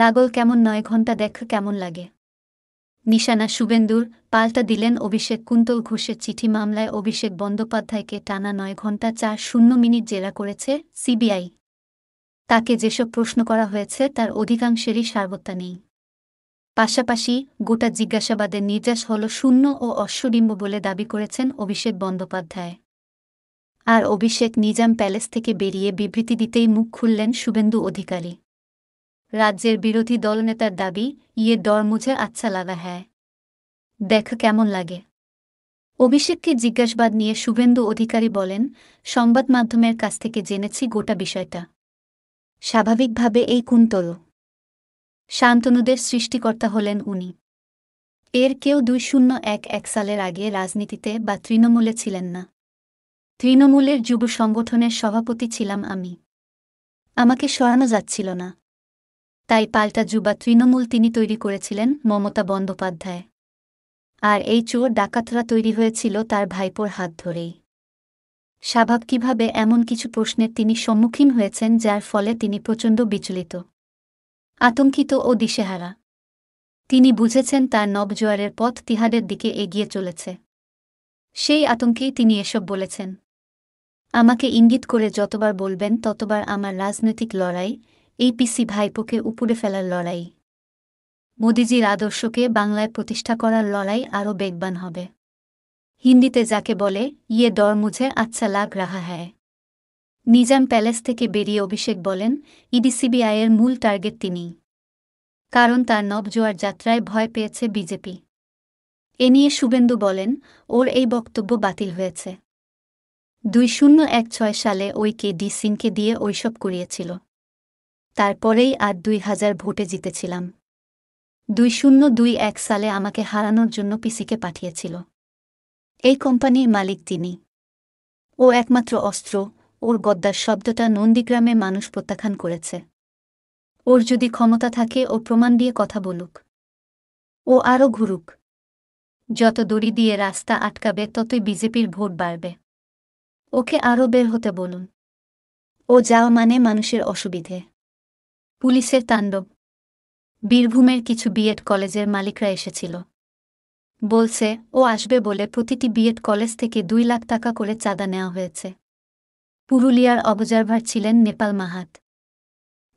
লাগল কেমন নয় ঘন্টা দেখ কেমন লাগে নিশানা শুভেন্দুর পাল্টা দিলেন অভিষেক কুন্তল ঘোষের চিঠি মামলায় অভিষেক বন্দ্যোপাধ্যায়কে টানা নয় ঘন্টা চার শূন্য মিনিট জেরা করেছে সিবিআই তাকে যেসব প্রশ্ন করা হয়েছে তার অধিকাংশেরই সার্বত্যা নেই পাশাপাশি গোটা জিজ্ঞাসাবাদের নির্যাস হল শূন্য ও অশ্বডিম্ব বলে দাবি করেছেন অভিষেক বন্দ্যোপাধ্যায় আর অভিষেক নিজাম প্যালেস থেকে বেরিয়ে বিবৃতি দিতেই মুখ খুললেন শুভেন্দু অধিকারী রাজ্যের বিরোধী দলনেতার দাবি ইয়ে ডর মুঝে আচ্ছা লাগা হ্যায় দেখ কেমন লাগে অভিষেককে জিজ্ঞাসাবাদ নিয়ে শুভেন্দু অধিকারী বলেন সংবাদ মাধ্যমের কাছ থেকে জেনেছি গোটা বিষয়টা স্বাভাবিকভাবে এই কুন্তল শান্তনুদের সৃষ্টিকর্তা হলেন উনি এর কেউ দুই শূন্য এক এক সালের আগে রাজনীতিতে বা তৃণমূলে ছিলেন না তৃণমূলের যুব সংগঠনের সভাপতি ছিলাম আমি আমাকে সরানো যাচ্ছিল না তাই পাল্টা যুবা তৃণমূল তিনি তৈরি করেছিলেন মমতা বন্দ্যোপাধ্যায় আর এই চোর ডাকাতরা তৈরি হয়েছিল তার ভাইপোর হাত ধরেই স্বাভাব কীভাবে এমন কিছু প্রশ্নের তিনি সম্মুখীন হয়েছেন যার ফলে তিনি প্রচণ্ড বিচলিত আতঙ্কিত ও দিশেহারা তিনি বুঝেছেন তার নবজোয়ারের পথ তিহারের দিকে এগিয়ে চলেছে সেই আতঙ্কেই তিনি এসব বলেছেন আমাকে ইঙ্গিত করে যতবার বলবেন ততবার আমার রাজনৈতিক লড়াই এই পিসি ভাইপোকে উপরে ফেলার লড়াই মোদিজির আদর্শকে বাংলায় প্রতিষ্ঠা করার লড়াই আরও বেগবান হবে হিন্দিতে যাকে বলে ইয়ে দর মুঝে আচ্ছা লাগ রাহা হ্যায় নিজাম প্যালেস থেকে বেরিয়ে অভিষেক বলেন ইডিসিবিআইয়ের মূল টার্গেট তিনি কারণ তার নবজোয়ার যাত্রায় ভয় পেয়েছে বিজেপি এ নিয়ে শুভেন্দু বলেন ওর এই বক্তব্য বাতিল হয়েছে দুই শূন্য এক ছয় সালে ওই কে ডি সিনকে দিয়ে ওইসব করিয়েছিল তারপরেই আর দুই হাজার ভোটে জিতেছিলাম দুই শূন্য দুই এক সালে আমাকে হারানোর জন্য পিসিকে পাঠিয়েছিল এই কোম্পানির মালিক তিনি ও একমাত্র অস্ত্র ওর গদ্দার শব্দটা নন্দীগ্রামে মানুষ প্রত্যাখ্যান করেছে ওর যদি ক্ষমতা থাকে ও প্রমাণ দিয়ে কথা বলুক ও আরও ঘুরুক যত দড়ি দিয়ে রাস্তা আটকাবে ততই বিজেপির ভোট বাড়বে ওকে আরও বের হতে বলুন ও যাওয়া মানে মানুষের অসুবিধে পুলিশের তাণ্ডব বীরভূমের কিছু বিএড কলেজের মালিকরা এসেছিল বলছে ও আসবে বলে প্রতিটি বিএড কলেজ থেকে দুই লাখ টাকা করে চাঁদা নেওয়া হয়েছে পুরুলিয়ার অবজারভার ছিলেন নেপাল মাহাত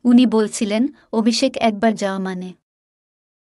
উনি বলছিলেন অভিষেক একবার যাওয়া মানে